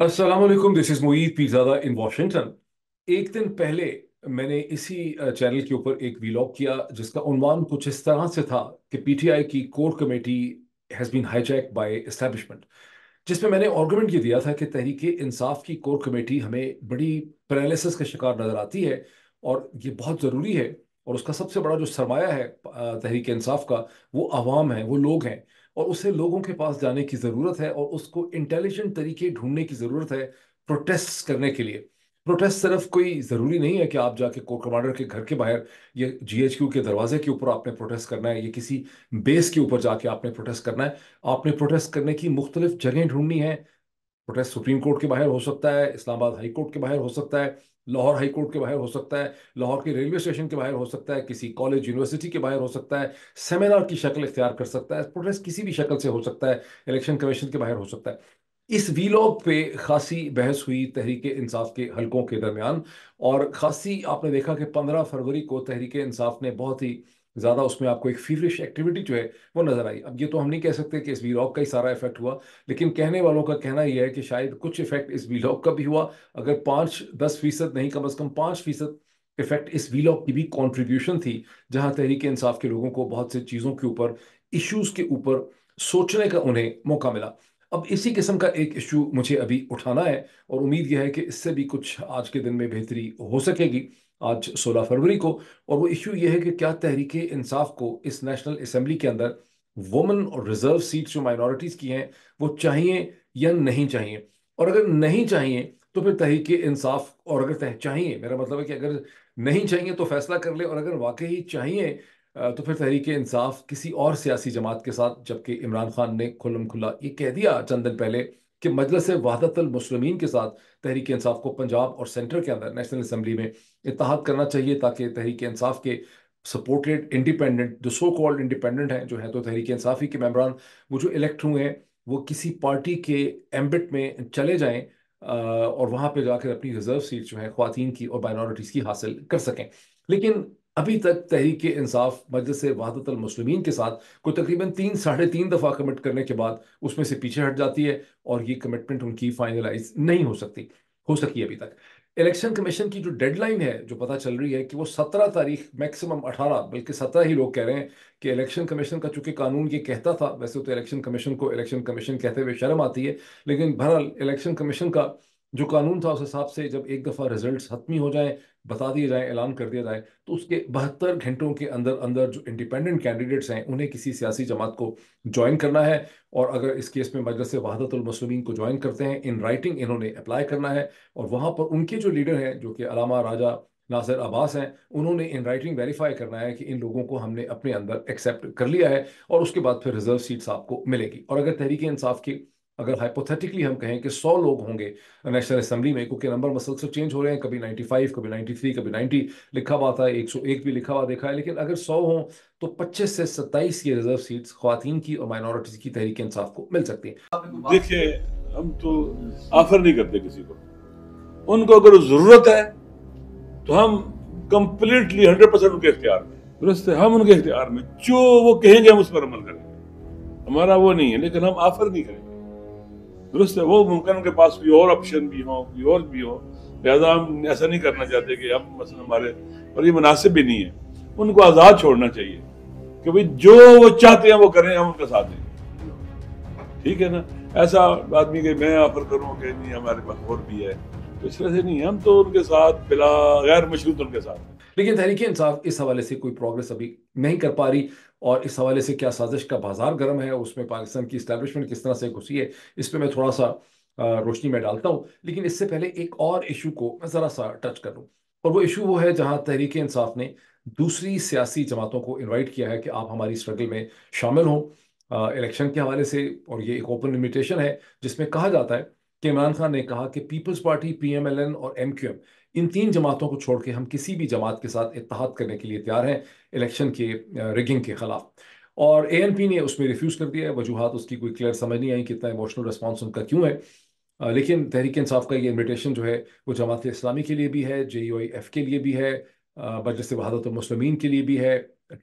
Aslam this is Moeed Pirzada in Washington एक दिन पहले मैंने इसी चैनल के ऊपर एक वीलॉग किया जिसका उनवान कुछ इस तरह से था कि पीटीआई की core committee has been hijack by establishment जिसमें मैंने आर्गूमेंट ये दिया था कि तहरीक इंसाफ की कोर कमेटी हमें बड़ी पैरालिसिस का शिकार नज़र आती है और ये बहुत ज़रूरी है और उसका सबसे बड़ा जो सरमाया है तहरीक इंसाफ का वो आवाम है वो लोग हैं और उसे लोगों के पास जाने की ज़रूरत है और उसको इंटेलिजेंट तरीके ढूंढने की ज़रूरत है प्रोटेस्ट करने के लिए प्रोटेस्ट सिर्फ कोई ज़रूरी नहीं है कि आप जाके कोर कमांडर के घर के बाहर या जीएचक्यू के दरवाजे के ऊपर आपने प्रोटेस्ट करना है या किसी बेस के ऊपर जाके आपने प्रोटेस्ट करना है आपने प्रोटेस्ट करने की मुख्तलिफ जगहें ढूंढनी है प्रोटेस्ट सुप्रीम कोर्ट के बाहर हो सकता है इस्लामाबाद हाई कोर्ट के बाहर हो सकता है लाहौर हाई कोर्ट के बाहर हो सकता है लाहौर के रेलवे स्टेशन के बाहर हो सकता है किसी कॉलेज यूनिवर्सिटी के बाहर हो सकता है सेमिनार की शक्ल इख्तियार कर सकता है प्रोटेस्ट किसी भी शक्ल से हो सकता है इलेक्शन कमीशन के बाहर हो सकता है इस वीलॉग पे खासी बहस हुई तहरीक इंसाफ के हलकों के दरमियान और खासी आपने देखा कि पंद्रह फरवरी को तहरीक इंसाफ ने बहुत ही ज़्यादा उसमें आपको एक फीवरिश एक्टिविटी जो है वो नज़र आई अब ये तो हम नहीं कह सकते कि इस वीलॉग का ही सारा इफेक्ट हुआ लेकिन कहने वालों का कहना यह है कि शायद कुछ इफेक्ट इस वीलॉग का भी हुआ अगर पाँच दस फीसद नहीं कम अज़ कम पाँच फीसद इफेक्ट इस वीलॉग की भी कॉन्ट्रीब्यूशन थी जहाँ तहरीक इंसाफ के लोगों को बहुत से चीज़ों के ऊपर इशूज के ऊपर सोचने का उन्हें मौका मिला अब इसी किस्म का एक इशू मुझे अभी उठाना है और उम्मीद यह है कि इससे भी कुछ आज के दिन में बेहतरी हो सकेगी आज 16 फरवरी को और वो इश्यू ये है कि क्या तहरीक इंसाफ को इस नेशनल असम्बली के अंदर वुमेन और रिजर्व सीट्स जो माइनॉरिटीज़ की हैं वो चाहिए या नहीं चाहिए और अगर नहीं चाहिए तो फिर तहरीक इंसाफ और अगर चाहिए मेरा मतलब है कि अगर नहीं चाहिए तो फैसला कर ले और अगर वाकई चाहिए तो फिर तहरीक इंसाफ किसी और सियासी जमात के साथ जबकि इमरान खान ने खुलम खुला ये कह दिया चंद दिन पहले कि मजलस वादतलमसलमिन के साथ तहरीक इंसाफ को पंजाब और सेंटर के अंदर नेशनल असम्बली में इतिहाद करना चाहिए ताकि तहरीक इंसाफ के सपोर्टेड इंडिपेंडेंट जो सो कॉल्ड इंडिपेंडेंट हैं जो है तो तहरीक इंसाफ ही के मेम्बरान वो जो इलेक्ट हुए हैं वो किसी पार्टी के एम्बिट में चले जाएँ और वहाँ पर जाकर अपनी रिजर्व सीट जो है ख़वान की और माइनॉरिटीज़ की हासिल कर सकें लेकिन अभी तक तहरीक इंसाफ मजलिस वहादत के साथ को तकरीबन तीन साढ़े तीन दफ़ा कमिट करने के बाद उसमें से पीछे हट जाती है और ये कमिटमेंट उनकी फाइनलाइज नहीं हो सकती हो सकी अभी तक इलेक्शन कमीशन की जो डेडलाइन है जो पता चल रही है कि वो सत्रह तारीख मैक्सिमम अठारह बल्कि सत्रह ही लोग कह रहे हैं कि इलेक्शन कमीशन का चूंकि कानून ये कहता था वैसे तो इलेक्शन कमीशन को इलेक्शन कमीशन कहते हुए शर्म आती है लेकिन बहरहाल इलेक्शन कमीशन का जो कानून था उस हिसाब से जब एक दफ़ा रिजल्ट हतमी हो जाए बता दिए जाए ऐलान कर दिया जाए तो उसके बहत्तर घंटों के अंदर अंदर जो इंडिपेंडेंट कैंडिडेट्स हैं उन्हें किसी सियासी जमात को ज्वाइन करना है और अगर इस केस में मजलस वहादतमसलिन को ज्वाइन करते हैं इन राइटिंग इन्होंने अप्लाई करना है और वहाँ पर उनके जो लीडर हैं जो कि अलामा राजा नासिर अब्बास हैं उन्होंने इन राइटिंग वेरीफाई करना है कि इन लोगों को हमने अपने अंदर एक्सेप्ट कर लिया है और उसके बाद फिर रिजर्व सीट्स आपको मिलेगी और अगर तहरीक इंसाफ की अगर हाइपोथेटिकली हम कहें कि सौ लोग होंगे नेशनल असेंबली में क्योंकि नंबर मसलसल चेंज हो रहे हैं कभी नाइन्टी फाइव कभी नाइन्टी थ्री कभी नाइन्टी लिखा हुआ था एक सौ एक भी लिखा हुआ देखा है लेकिन अगर सौ हों तो पच्चीस से सत्ताईस की रिजर्व सीट्स खुतिन की और माइनॉरिटीज की तहरीक इंसाफ को मिल सकती है देखिए हम तो ऑफर नहीं करते किसी को उनको अगर जरूरत है तो हम कंप्लीटली हंड्रेड परसेंट उनके इख्तियार में दुरुस्त है हम उनके इख्तियार में जो वो कहेंगे हम उस पर अमल करेंगे हमारा वो नहीं है लेकिन हम ऑफर नहीं करेंगे दुरुस्त है वो मुमकिन उनके पास कोई और ऑप्शन भी हो कोई और भी हो लिहाजा हम ऐसा नहीं करना चाहते कि हम मसल हमारे और ये मुनासिब भी नहीं है उनको आज़ाद छोड़ना चाहिए कि भाई जो वो चाहते हैं वो करें हम उनका साथ दें ठीक है ना ऐसा आदमी के मैं ऑफर करूँ कि नहीं हमारे पास और भी है तो इस तरह से नहीं हम तो उनके साथ बिला गैर मशरूत उनके साथ लेकिन तहरीक इंसाफ इस हवाले से कोई प्रोग्रेस अभी नहीं कर पा रही और इस हवाले से क्या साजिश का बाजार गर्म है उसमें पाकिस्तान की स्टैब्लिशमेंट किस तरह से घुसी है इस पर मैं थोड़ा सा रोशनी में डालता हूँ लेकिन इससे पहले एक और इशू को मैं ज़रा सा टच कर लूँ और वो इशू वो है जहाँ तहरीक इंसाफ ने दूसरी सियासी जमातों को इन्वाइट किया है कि आप हमारी स्ट्रगल में शामिल हों इलेक्शन के हवाले से और ये एक ओपन इन्विटेशन है जिसमें कहा जाता है कि इमरान खान ने कहा कि पीपल्स पार्टी एन और एम इन तीन जमातों को छोड़ के हम किसी भी जमात के साथ इतिहाद करने के लिए तैयार हैं इलेक्शन के रिगिंग के खिलाफ और ए एन पी ने उसमें रिफ्यूज़ कर दिया है वजूहत उसकी कोई क्लियर समझ नहीं आई कि इतना इमोशनल रिस्पॉन्स उनका क्यों है लेकिन तहरीक इंसाफ का ये इन्विटेशन जो है वो जमात इस्लामी के लिए भी है जे यू आई एफ के लिए भी है मजलिस वहादत मुसलमिन के लिए भी है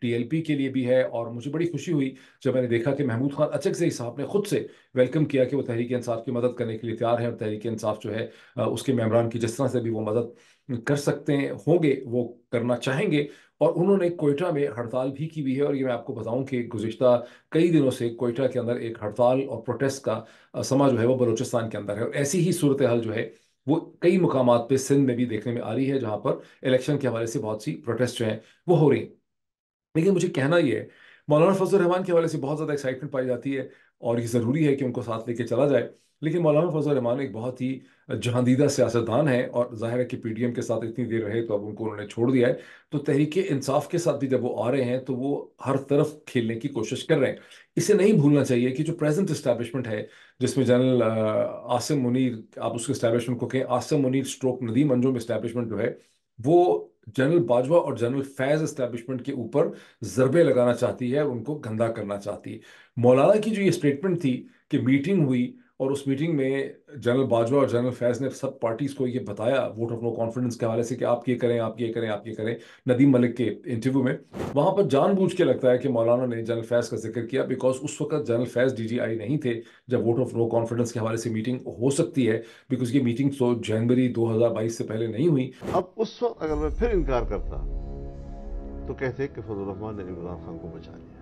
टीएलपी के लिए भी है और मुझे बड़ी खुशी हुई जब मैंने देखा कि महमूद खान अचक से साहब ने खुद से वेलकम किया कि वो तहरीक इंसाफ की मदद करने के लिए तैयार है और तहरीक इंसाफ जो है उसके मेम्बरान की जिस तरह से भी वो मदद कर सकते हैं होंगे वो करना चाहेंगे और उन्होंने कोयटा में हड़ताल भी की हुई है और ये मैं आपको बताऊं कि गुजशत कई दिनों से कोयटा के अंदर एक हड़ताल और प्रोटेस्ट का समा जो है वो बलोचिस्तान के अंदर है और ऐसी ही सूरत हाल जो है वो कई मकाम पर सिंध में भी देखने में आ रही है जहाँ पर इलेक्शन के हवाले से बहुत सी प्रोटेस्ट जो हैं वो हो रही हैं लेकिन मुझे कहना यह है मौलाना फजल रहमान के हवाले से बहुत ज़्यादा एक्साइटमेंट पाई जाती है और ये ज़रूरी है कि उनको साथ लेके चला जाए लेकिन मौलाना फजल रहमान एक बहुत ही जहांदीदा सियासतदान है और जाहिर है कि पी डी एम के साथ इतनी देर रहे तो अब उनको उन्होंने छोड़ दिया है तो तहरीक इंसाफ के साथ भी जब वो आ रहे हैं तो वो हर तरफ खेलने की कोशिश कर रहे हैं इसे नहीं भूलना चाहिए कि जो प्रेजेंट इस्टेबलिशमेंट है जिसमें जनरल आसिम मुनीर आप उसके इस्टेबलिशमेंट को कहें आसिम मुनीर स्ट्रोक नदीम अंजुम इस्टेबलिशमेंट जो है वो जनरल बाजवा और जनरल फैज इस्टेब्लिशमेंट के ऊपर जरबे लगाना चाहती है और उनको गंदा करना चाहती है मौलाना की जो ये स्टेटमेंट थी कि मीटिंग हुई और उस मीटिंग में जनरल बाजवा और जनरल फैज ने सब पार्टीज को ये बताया वोट ऑफ नो कॉन्फिडेंस के हवाले से कि आप ये करें आप ये करें आप ये करें नदीम मलिक के इंटरव्यू में वहाँ पर जानबूझ के लगता है कि मौलाना ने जनरल फैज का जिक्र किया बिकॉज उस वक्त जनरल फैज डीजीआई नहीं थे जब वोट ऑफ नो कॉन्फिडेंस के हवाले से मीटिंग हो सकती है बिकॉज ये मीटिंग तो जनवरी दो से पहले नहीं हुई अब उस वक्त अगर मैं फिर इनकार करता तो कहते कि फजल रहमान ने इमरान खान को बचा लिया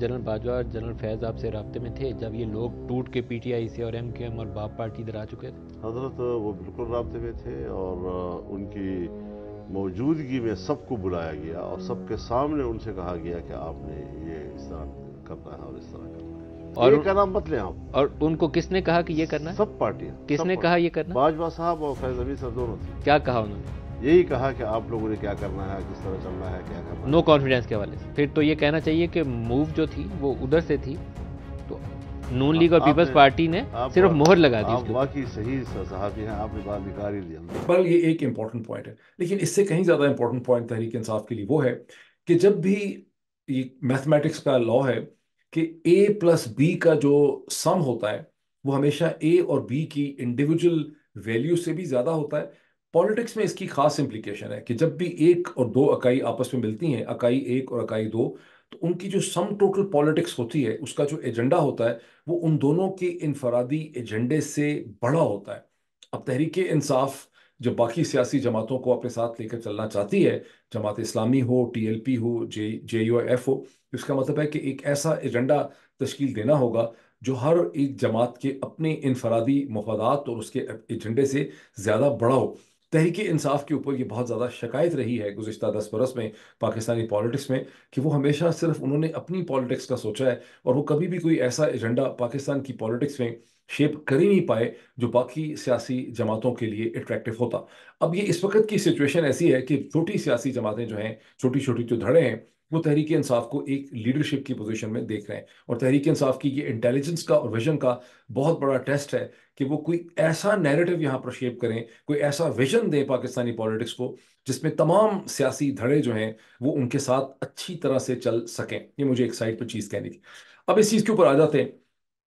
जनरल बाजवा और जनरल फैज़ आपसे रबते में थे जब ये लोग टूट के पी टी आई से और एम और बाप पार्टी इधर आ चुके थे हजरत वो बिल्कुल रबते में थे और उनकी मौजूदगी में सबको बुलाया गया और सबके सामने उनसे कहा गया कि आपने ये इस तरह करना है और इस तरह करना है और ये नाम मत ले आप और उनको किसने कहा कि ये करना है सब पार्टी किसने सब कहा ये करना बाजवा साहब और फैज अमीर साहब दोनों थे क्या कहा उन्होंने यही कहा कि आप लोगों ने क्या करना है किस तरह चलना है क्या करना नो कॉन्फिडेंस के हवाले फिर तो ये कहना चाहिए कि मूव जो थी वो उधर से थी तो नून लीग और पीपल्स पार्टी ने सिर्फ मोहर लगा दी बाकी सही सहाफी हैं आपने बात निकाल ही लिया बल ये एक इम्पॉर्टेंट पॉइंट है लेकिन इससे कहीं ज़्यादा इम्पोर्टेंट पॉइंट तहरीक इंसाफ के लिए वो है कि जब भी ये मैथमेटिक्स का लॉ है कि ए प्लस बी का जो सम होता है वो हमेशा ए और बी की इंडिविजुअल वैल्यू से भी ज़्यादा होता है पॉलिटिक्स में इसकी खास इम्प्लीकेशन है कि जब भी एक और दो इकाई आपस में मिलती हैं इकाई एक और इकाई दो तो उनकी जो सम टोटल पॉलिटिक्स होती है उसका जो एजेंडा होता है वो उन दोनों के इनफरादी एजेंडे से बड़ा होता है अब तहरीक इंसाफ जो बाकी सियासी जमातों को अपने साथ लेकर चलना चाहती है जमात इस्लामी हो पी हो जे जे यू एफ हो तो इसका मतलब है कि एक ऐसा एजेंडा तश्कील देना होगा जो हर एक जमात के अपने इनफरादी मफादात और उसके एजेंडे से ज़्यादा बड़ा हो तहरीक इंसाफ के ऊपर ये बहुत ज़्यादा शिकायत रही है गुजशत दस बरस में पाकिस्तानी पॉलिटिक्स में कि वो हमेशा सिर्फ उन्होंने अपनी पॉलिटिक्स का सोचा है और वो कभी भी कोई ऐसा एजेंडा पाकिस्तान की पॉलिटिक्स में शेप कर ही नहीं पाए जो बाकी सियासी जमातों के लिए अट्रैक्टिव होता अब ये इस वक्त की सिचुएशन ऐसी है कि छोटी सियासी जमातें जो हैं छोटी छोटी जो धड़े हैं वो तहरीक इंसाफ को एक लीडरशिप की पोजीशन में देख रहे हैं और तहरीक इंसाफ की ये इंटेलिजेंस का और विजन का बहुत बड़ा टेस्ट है कि वो कोई ऐसा नैरेटिव यहाँ पर शेप करें कोई ऐसा विजन दें पाकिस्तानी पॉलिटिक्स को जिसमें तमाम सियासी धड़े जो हैं वो उनके साथ अच्छी तरह से चल सकें ये मुझे एक साइड पर चीज़ कहनी थी अब इस चीज़ के ऊपर आ जाते हैं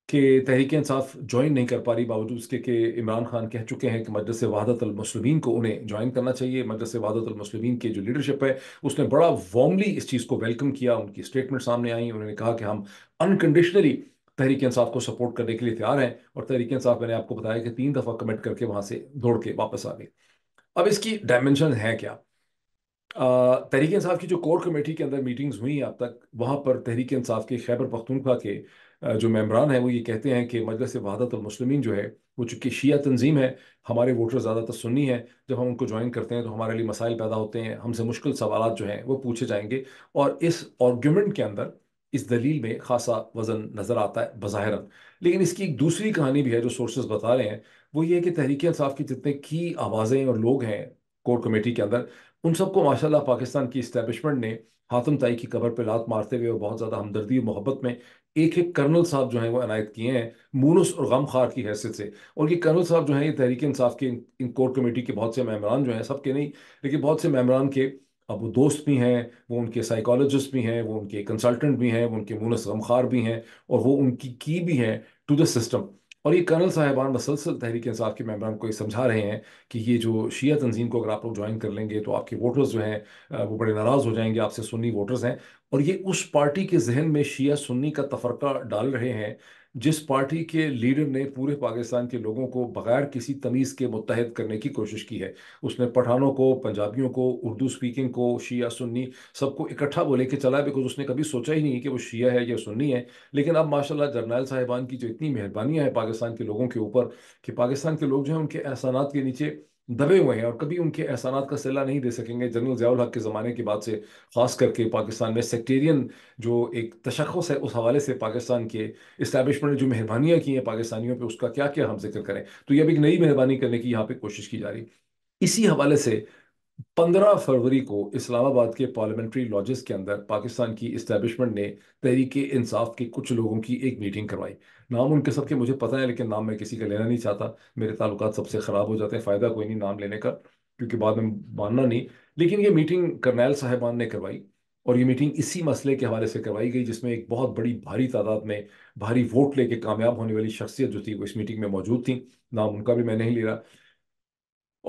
कि तहरीक इंसाफ ज्वाइन नहीं कर पा रही बावजूद उसके कि इमरान खान कह चुके हैं कि मदरस वहादतमसलमिन को उन्हें ज्वाइन करना चाहिए मदरस वहादतमसलमिन के जो लीडरशिप है उसने बड़ा वार्मली इस चीज़ को वेलकम किया उनकी स्टेटमेंट सामने आई उन्होंने कहा कि हम अनकंडीशनली तहरीक इंसाफ को सपोर्ट करने के लिए तैयार हैं और तहरीक इंसाफ मैंने आपको बताया कि तीन दफ़ा कमेंट करके वहाँ से दौड़ के वापस आ गए अब इसकी डायमेंशन है क्या तहरीक इंसाफ की जो कोर कमेटी के अंदर मीटिंग्स हुई अब तक वहाँ पर तहरीक इंसाफ के खैबर पख्तनखा के जो मेम्बरान हैं वो ये कहते हैं कि मजलस वहादतमसलमिन जो है वो चूँकि शिया तंजीम है हमारे वोटर ज़्यादातर सुन्नी हैं जब हम उनको ज्वाइन करते हैं तो हमारे लिए मसाइल पैदा होते हैं हमसे मुश्किल सवाल जो हैं वो पूछे जाएंगे और इस आर्ग्यूमेंट के अंदर इस दलील में खासा वजन नज़र आता है बज़ाहरन लेकिन इसकी एक दूसरी कहानी भी है जो सोर्सेज बता रहे हैं वो ये है कि तहरीक इंसाफ की जितने की आवाज़ें और लोग हैं कोर कमेटी के अंदर उन सबको माशाल्लाह पाकिस्तान की इस्टेबलिशमेंट ने हातम ताई की कबर पर लात मारते हुए बहुत ज़्यादा हमदर्दी और मोहब्बत में एक एक कर्नल साहब जो हैं वो अनायत किए हैं मूनस और गम खार की हैसियत से और ये कर्नल साहब जो हैं ये तहरीक इंसाफ के इन, कोर कमेटी के बहुत से मेहमान जो हैं सब के नहीं लेकिन बहुत से मेहमान के अब वो दोस्त भी हैं वो उनके साइकोलॉजिस्ट भी हैं वो उनके कंसल्टेंट भी हैं वो उनके मूनस ख़ार भी हैं और वो उनकी की भी हैं टू द सिस्टम और ये कर्नल साहिबान मसलसल तहरीक इंसाफ के मैंबरान को ये समझा रहे हैं कि ये जो शीया तंजीम को अगर आप लोग ज्वाइन कर लेंगे तो आपके वोटर्स जो हैं वो बड़े नाराज़ हो जाएंगे आपसे सुन्नी वोटर्स हैं और ये उस पार्टी के जहन में शिया सुन्नी का तफरका डाल रहे हैं जिस पार्टी के लीडर ने पूरे पाकिस्तान के लोगों को बगैर किसी तमीज़ के मुतहद करने की कोशिश की है उसने पठानों को पंजाबियों को उर्दू स्पीकिंग को शिया सुन्नी सबको इकट्ठा बोले के चला बिकॉज उसने कभी सोचा ही नहीं कि वो शिया है या सुन्नी है लेकिन अब माशाल्लाह जरनैल साहिबान की जो इतनी मेहरबानियाँ हैं पाकिस्तान के लोगों के ऊपर कि पाकिस्तान के लोग जो हैं उनके एहसानात के नीचे दबे हुए हैं और कभी उनके एहसानात का सिला नहीं दे सकेंगे जनरल जयाल हक के ज़माने के बाद से ख़ास करके पाकिस्तान में सेक्टेरियन जो एक तशखस है उस हवाले से पाकिस्तान के इस्टेबलिशमेंट ने जो मेहरबानियाँ की हैं पाकिस्तानियों पर उसका क्या क्या हम जिक्र करें तो यह भी एक नई मेहरबानी करने की यहाँ पर कोशिश की जा रही इसी हवाले से 15 फरवरी को इस्लामाबाद के पार्लियामेंट्री लॉजेस के अंदर पाकिस्तान की इस्टेबलिशमेंट ने तहरीक इंसाफ के कुछ लोगों की एक मीटिंग करवाई नाम उनके सबके मुझे पता है लेकिन नाम मैं किसी का लेना नहीं चाहता मेरे ताल्लुक सबसे ख़राब हो जाते हैं फ़ायदा कोई नहीं नाम लेने का क्योंकि बाद में मानना नहीं लेकिन ये मीटिंग करनैल साहेबान ने करवाई और ये मीटिंग इसी मसले के हवाले से करवाई गई जिसमें एक बहुत बड़ी भारी तादाद में भारी वोट लेके कामयाब होने वाली शख्सियत जो थी वो इस मीटिंग में मौजूद थी नाम उनका भी मैं नहीं ले रहा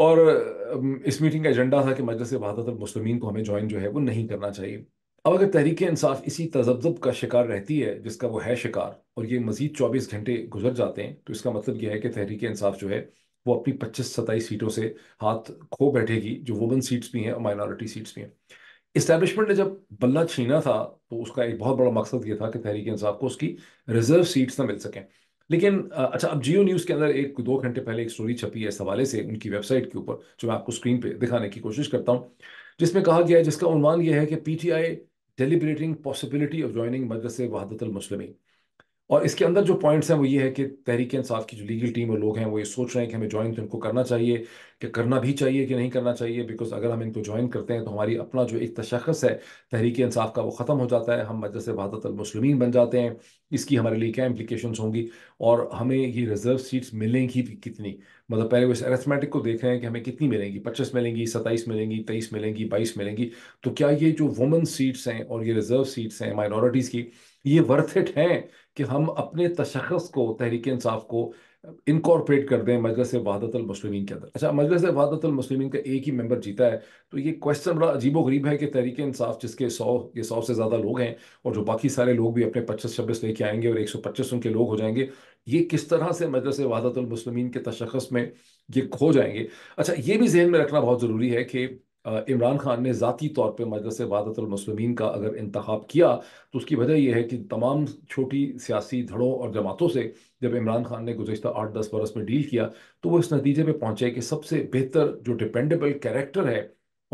और इस मीटिंग का एजेंडा था कि मजलिस वहादत मुस्लिम को हमें ज्वाइन जो है वो नहीं करना चाहिए अब अगर तहरीक इंसाफ इसी तजब्जब का शिकार रहती है जिसका वो है शिकार और ये मजीद चौबीस घंटे गुजर जाते हैं तो इसका मतलब यह है कि तहरीक इंसाफ जो है वो अपनी पच्चीस सत्ताईस सीटों से हाथ खो बैठेगी जो वुमेन सीट्स भी हैं और माइनॉरिटी सीट्स भी हैं इस्टेबलिशमेंट ने जब बल्ला छीना था तो उसका एक बहुत बड़ा मकसद ये था कि तहरीक इंसाफ को उसकी रिजर्व सीट्स ना मिल सकें लेकिन अच्छा अब जियो न्यूज़ के अंदर एक दो घंटे पहले एक स्टोरी छपी है इस हवाले से उनकी वेबसाइट के ऊपर जो मैं आपको स्क्रीन पे दिखाने की कोशिश करता हूँ जिसमें कहा गया है जिसका उन्वान यह है कि PTI deliberating possibility of joining मदरसे वहादतल और इसके अंदर जो पॉइंट्स हैं वो ये है कि तहरीक इंसाफ की जो लीगल टीम और लोग हैं वो ये सोच रहे हैं कि हमें ज्वाइन तो इनको करना चाहिए कि करना भी चाहिए कि नहीं करना चाहिए बिकॉज अगर हम इनको ज्वाइन करते हैं तो हमारी अपना जो एक तशखस है तहरीक इंसाफ का वो ख़त्म हो जाता है हम मदरस वहादत बन जाते हैं इसकी हमारे लिए क्या इम्प्लीकेशन होंगी और हमें ये रिजर्व सीट्स मिलेंगी कितनी मतलब पहले वो इस एरेथमेटिक को देख रहे हैं कि हमें कितनी मिलेंगी पच्चीस मिलेंगी सत्ताईस मिलेंगी तेईस मिलेंगी बाईस मिलेंगी तो क्या ये जो वुमेन सीट्स हैं और ये रिजर्व सीट्स हैं माइनॉरिटीज़ की ये वर्थ इट है कि हम अपने तशखस को तहरीक इंसाफ को इनकॉर्पोरेट कर दें मजलस वहादतमसलिमिन के अंदर अच्छा मजलस वहादतमसलिमिन का एक ही मेंबर जीता है तो ये क्वेश्चन बड़ा अजीब गरीब है कि तहरीक इंसाफ जिसके सौ ये सौ से ज़्यादा लोग हैं और जो बाकी सारे लोग भी अपने पच्चीस छब्बीस लेके आएंगे और एक सौ पच्चीस उनके लोग हो जाएंगे ये किस तरह से मजलस वहादतमसलिमिन के तशखस में ये खो जाएंगे अच्छा ये भी जहन में रखना बहुत ज़रूरी है कि इमरान खान ने ज़ाती तौर पर मजलस वादतमसलमिन का अगर इंतखब किया तो उसकी वजह यह है कि तमाम छोटी सियासी धड़ों और जमातों से जब इमरान खान ने गुजशत आठ दस बरस में डील किया तो वो इस नतीजे पर पहुँचे कि सबसे बेहतर जो डिपेंडेबल कैरेक्टर है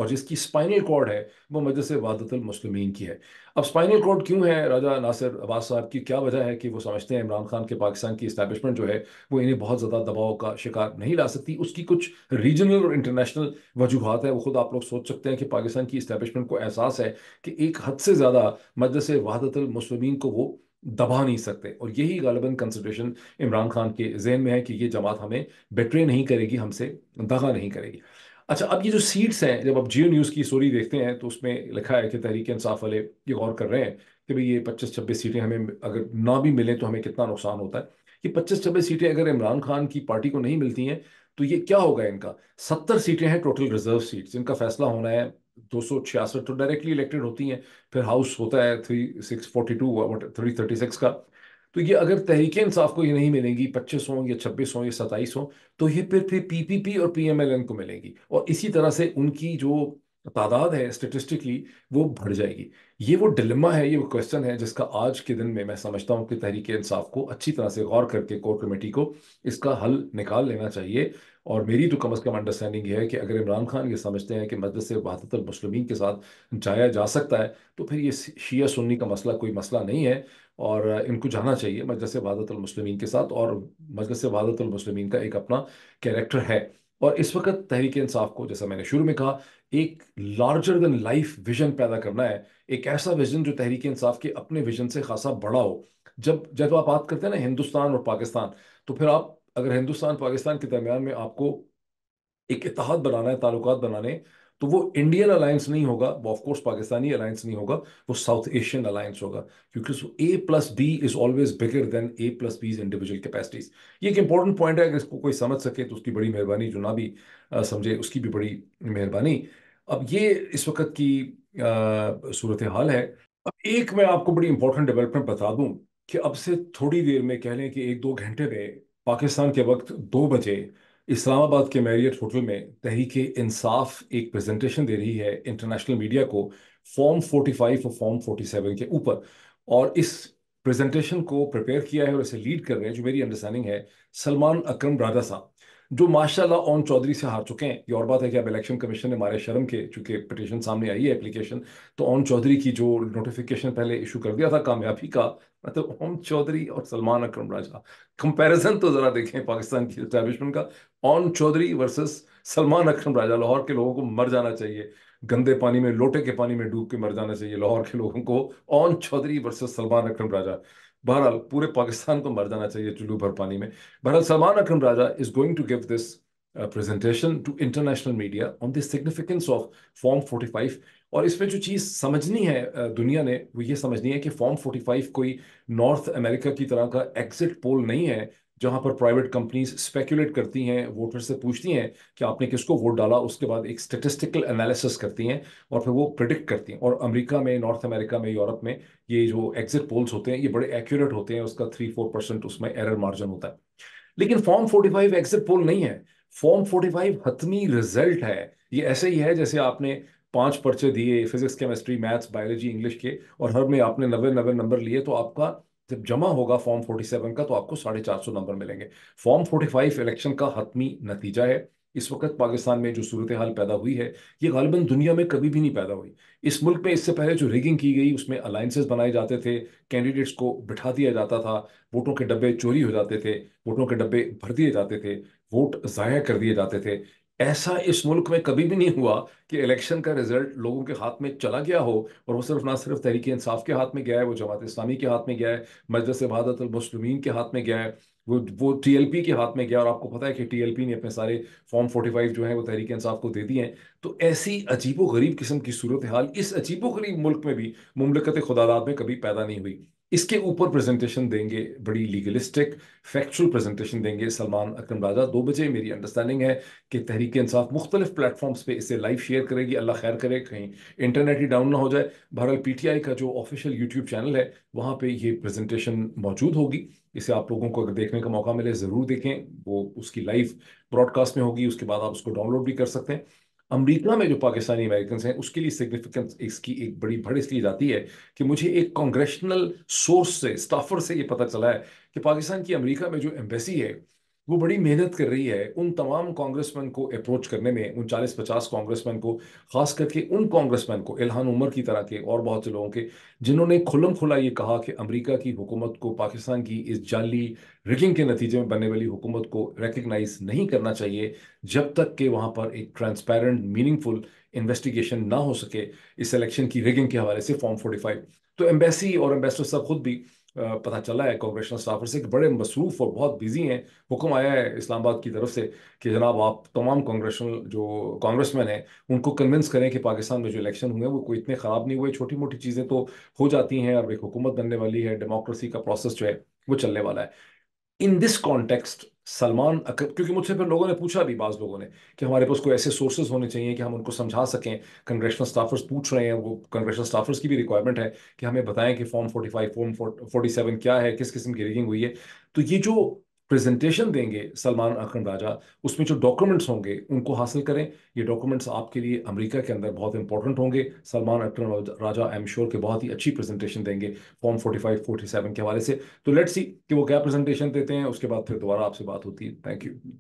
और जिसकी स्पाइनल कॉर्ड है वो मदरस वादतल मुस्लिमीन की है अब स्पाइनल कॉर्ड क्यों है राजा नासिर अब्बास साहब की क्या वजह है कि वो समझते हैं इमरान खान के पाकिस्तान की इस्टेबलिशमेंट जो है वो इन्हें बहुत ज़्यादा दबाव का शिकार नहीं ला सकती उसकी कुछ रीजनल और इंटरनेशनल वजूहत है वो खुद आप लोग सोच सकते हैं कि पाकिस्तान की इस्टेबलिशमेंट को एहसास है कि एक हद से ज़्यादा मदरस वादतल मुस्लिमीन को वो दबा नहीं सकते और यही गालबन कंसिड्रेशन इमरान खान के जहन में है कि ये जमात हमें बेटरे नहीं करेगी हमसे दगा नहीं करेगी अच्छा अब ये जो सीट्स हैं जब आप जियो न्यूज़ की स्टोरी देखते हैं तो उसमें लिखा है कि तहरीक इंसाफ वाले ये गौर कर रहे हैं कि भाई ये पच्चीस छब्बीस सीटें हमें अगर ना भी मिलें तो हमें कितना नुकसान होता है कि पच्चीस छब्बीस सीटें अगर इमरान खान की पार्टी को नहीं मिलती हैं तो ये क्या होगा इनका सत्तर सीटें हैं टोटल रिजर्व सीट्स इनका फैसला होना है दो सौ छियासठ तो डायरेक्टली इलेक्टेड होती हैं फिर हाउस होता है three six forty two three thirty six का तो ये अगर तहरीक इंसाफ को ये नहीं मिलेंगी पच्चीस हों या छब्बीस हों या सत्ताईस हों तो ये फिर फिर पी पी पी और पी एम एल एन को मिलेंगी और इसी तरह से उनकी जो तो तादाद है स्टेटिस्टिकली वो बढ़ जाएगी ये वो डिलमा है ये वो क्वेश्चन है जिसका आज के दिन में मैं समझता हूँ कि तहरीक इंसाफ को अच्छी तरह से गौर करके कोर कमेटी को इसका हल निकाल लेना चाहिए और मेरी तो कम अज़ कम अंडरस्टैंडिंग है कि अगर इमरान खान ये समझते हैं कि मजलिस वहादत के साथ जाया जा सकता है तो फिर ये शिया सुन्नी का मसला कोई मसला नहीं है और इनको जाना चाहिए मजलिस वहादत के साथ और मजलिस वहादत का एक अपना कैरेक्टर है और इस वक्त तहरीक इंसाफ को जैसा मैंने शुरू में कहा एक लार्जर देन लाइफ विजन पैदा करना है एक ऐसा विजन जो तहरीक इंसाफ के अपने विजन से खासा बड़ा हो जब जब आप बात करते हैं ना हिंदुस्तान और पाकिस्तान तो फिर आप अगर हिंदुस्तान पाकिस्तान के दरमियान में आपको एक इतिहाद बनाना है ताल्लुक बनाने तो वो इंडियन अलायंस नहीं होगा वो ऑफकोर्स पाकिस्तानी अलायंस नहीं होगा वो साउथ एशियन अलायंस होगा क्योंकि A plus B is always bigger than A plus B individual capacities ये एक इंपॉर्टेंट पॉइंट है अगर इसको कोई समझ सके तो उसकी बड़ी मेहरबानी जो ना भी समझे उसकी भी बड़ी मेहरबानी अब ये इस वक्त की सूरत हाल है अब एक मैं आपको बड़ी इंपॉर्टेंट डेवलपमेंट बता दूं कि अब से थोड़ी देर में कह लें कि एक दो घंटे में पाकिस्तान के वक्त दो बजे इस्लामाबाद के मैरियट होटल में तहरीक इंसाफ एक प्रेजेंटेशन दे रही है इंटरनेशनल मीडिया को फॉर्म 45 और फॉर्म 47 के ऊपर और इस प्रेजेंटेशन को प्रिपेयर किया है और इसे लीड कर रहे हैं जो मेरी अंडरस्टैंडिंग है सलमान अकरम राजा साहब जो माशाल्लाह ओन चौधरी से हार चुके हैं ये और बात है कि अब इलेक्शन कमीशन ने मारे शर्म के चूंकि पिटिशन सामने आई है एप्लीकेशन तो ओन चौधरी की जो नोटिफिकेशन पहले इशू कर दिया था कामयाबी का मतलब ओम चौधरी और सलमान अक्रम राजा कंपैरिजन तो ज़रा देखें पाकिस्तान की इस्टेब्लिशमेंट का ओन चौधरी वर्सेस सलमान अक्रम राजा लाहौर के लोगों को मर जाना चाहिए गंदे पानी में लोटे के पानी में डूब के मर जाना चाहिए लाहौर के लोगों को ओन चौधरी वर्सेस सलमान अक्रम राजा बहरहाल पूरे पाकिस्तान को मर जाना चाहिए चुल्लू भर पानी में बहरहाल Salman Akram Raja is going to give this presentation to international media on the significance of form 45 और इसमें जो चीज़ समझनी है uh, दुनिया ने वो ये समझनी है कि फॉर्म 45 कोई नॉर्थ अमेरिका की तरह का एग्जिट पोल नहीं है जहां पर प्राइवेट कंपनीज स्पेकुलेट करती हैं वोटर से पूछती हैं कि आपने किसको वोट डाला उसके बाद एक स्टेटिस्टिकल एनालिसिस करती हैं और फिर वो प्रिडिक्ट करती हैं और अमेरिका में नॉर्थ अमेरिका में यूरोप में ये जो एग्जिट पोल्स होते हैं ये बड़े एक्यूरेट होते हैं उसका थ्री फोर परसेंट उसमें एरर मार्जिन होता है लेकिन form forty five exit poll नहीं है फॉर्म फोर्टी फाइव हतमी रिजल्ट है ये ऐसे ही है जैसे आपने पांच पर्चे दिए physics chemistry maths biology English के और हर में आपने नब्बे नब्बे नंबर लिए तो आपका जब जमा होगा फॉर्म 47 का तो आपको साढ़े चार सौ नंबर मिलेंगे फॉर्म 45 इलेक्शन का हतमी नतीजा है इस वक्त पाकिस्तान में जो सूरत हाल पैदा हुई है ये गालिबा दुनिया में कभी भी नहीं पैदा हुई इस मुल्क में इससे पहले जो रिगिंग की गई उसमें अलाइंसेस बनाए जाते थे कैंडिडेट्स को बिठा दिया जाता था वोटों के डब्बे चोरी हो जाते थे वोटों के डब्बे भर दिए जाते थे वोट ज़ाया कर दिए जाते थे ऐसा इस मुल्क में कभी भी नहीं हुआ कि इलेक्शन का रिजल्ट लोगों के हाथ में चला गया हो और वो सिर्फ ना सिर्फ तहरीक इंसाफ के हाथ में गया है वो जमात इस्लामी के हाथ में गया है मजलस वहादत के हाथ में गया है वो वो पी के हाथ में गया और आपको पता है कि पी ने अपने सारे फॉर्म फाइव जो है वो तहरीक इंसाफ को दे दिए हैं तो ऐसी अजीबो गरीब किस्म की सूरत हाल इस अजीबो गरीब मुल्क में भी ममलकत खुदादाद में कभी पैदा नहीं हुई इसके ऊपर प्रेजेंटेशन देंगे बड़ी लीगलिस्टिक फैक्चुअल प्रेजेंटेशन देंगे सलमान अकरम राजा दो बजे मेरी अंडरस्टैंडिंग है कि तहरीक इंसाफ मुख्तलिफ प्लेटफॉर्म्स पे इसे लाइव शेयर करेगी अल्लाह खैर करे कहीं इंटरनेट ही डाउन ना हो जाए बहरहाल पी टी आई का जो ऑफिशियल यूट्यूब चैनल है वहाँ पर यह प्रजेंटेशन मौजूद होगी इसे आप लोगों को अगर देखने का मौका मिले ज़रूर देखें वो उसकी लाइव ब्रॉडकास्ट में होगी उसके बाद आप उसको डाउनलोड भी कर सकते हैं अमेरिका में जो पाकिस्तानी अमेरिकन हैं उसके लिए सिग्निफिकेंस इसकी एक बड़ी भड़ इसलिए जाती है कि मुझे एक कॉन्ग्रेशनल सोर्स से स्टाफर से ये पता चला है कि पाकिस्तान की अमेरिका में जो एम्बेसी है वो बड़ी मेहनत कर रही है उन तमाम कांग्रेसमैन को अप्रोच करने में उन चालीस पचास कांग्रेसमैन को खास करके उन कांग्रेसमैन को इल्हान उमर की तरह के और बहुत से लोगों के जिन्होंने खुलम खुला ये कहा कि अमेरिका की हुकूमत को पाकिस्तान की इस जाली रिगिंग के नतीजे में बनने वाली हुकूमत को रिकग्नाइज नहीं करना चाहिए जब तक कि वहाँ पर एक ट्रांसपेरेंट मीनिंगफुल इन्वेस्टिगेशन ना हो सके इस इलेक्शन की रिगिंग के हवाले से फॉर्म फोर्टी तो एम्बेसी और एम्बेसडर साहब खुद भी पता चला है कांग्रेशनल स्टाफर से कि बड़े मसरूफ़ और बहुत बिजी हैं हुक्म आया है इस्लामाबाद की तरफ से कि जनाब आप तमाम कांग्रेस जो कांग्रेसमैन हैं उनको कन्विंस करें कि पाकिस्तान में जो इलेक्शन हुए हैं वो कोई इतने ख़राब नहीं हुए छोटी मोटी चीज़ें तो हो जाती हैं अब एक हुकूमत बनने वाली है डेमोक्रेसी का प्रोसेस जो है वो चलने वाला है इन दिस कॉन्टेक्स्ट सलमान क्योंकि मुझसे फिर लोगों ने पूछा भी बाज़ लोगों ने कि हमारे पास कोई ऐसे सोर्सेज होने चाहिए कि हम उनको समझा सकें कंग्रेशनल स्टाफर्स पूछ रहे हैं वो कंग्रेशनल स्टाफर्स की भी रिक्वायरमेंट है कि हमें बताएं कि फॉर्म 45 फॉर्म 47 क्या है किस किस्म की रिगिंग हुई है तो ये जो प्रेजेंटेशन देंगे सलमान अकरम राजा उसमें जो डॉक्यूमेंट्स होंगे उनको हासिल करें ये डॉक्यूमेंट्स आपके लिए अमेरिका के अंदर बहुत इंपॉर्टेंट होंगे Salman Akram Raja I am sure के बहुत ही अच्छी प्रेजेंटेशन देंगे फॉर्म 45 47 के हवाले से तो लेट्स सी कि वो क्या प्रेजेंटेशन देते हैं उसके बाद फिर दोबारा आपसे बात होती है थैंक यू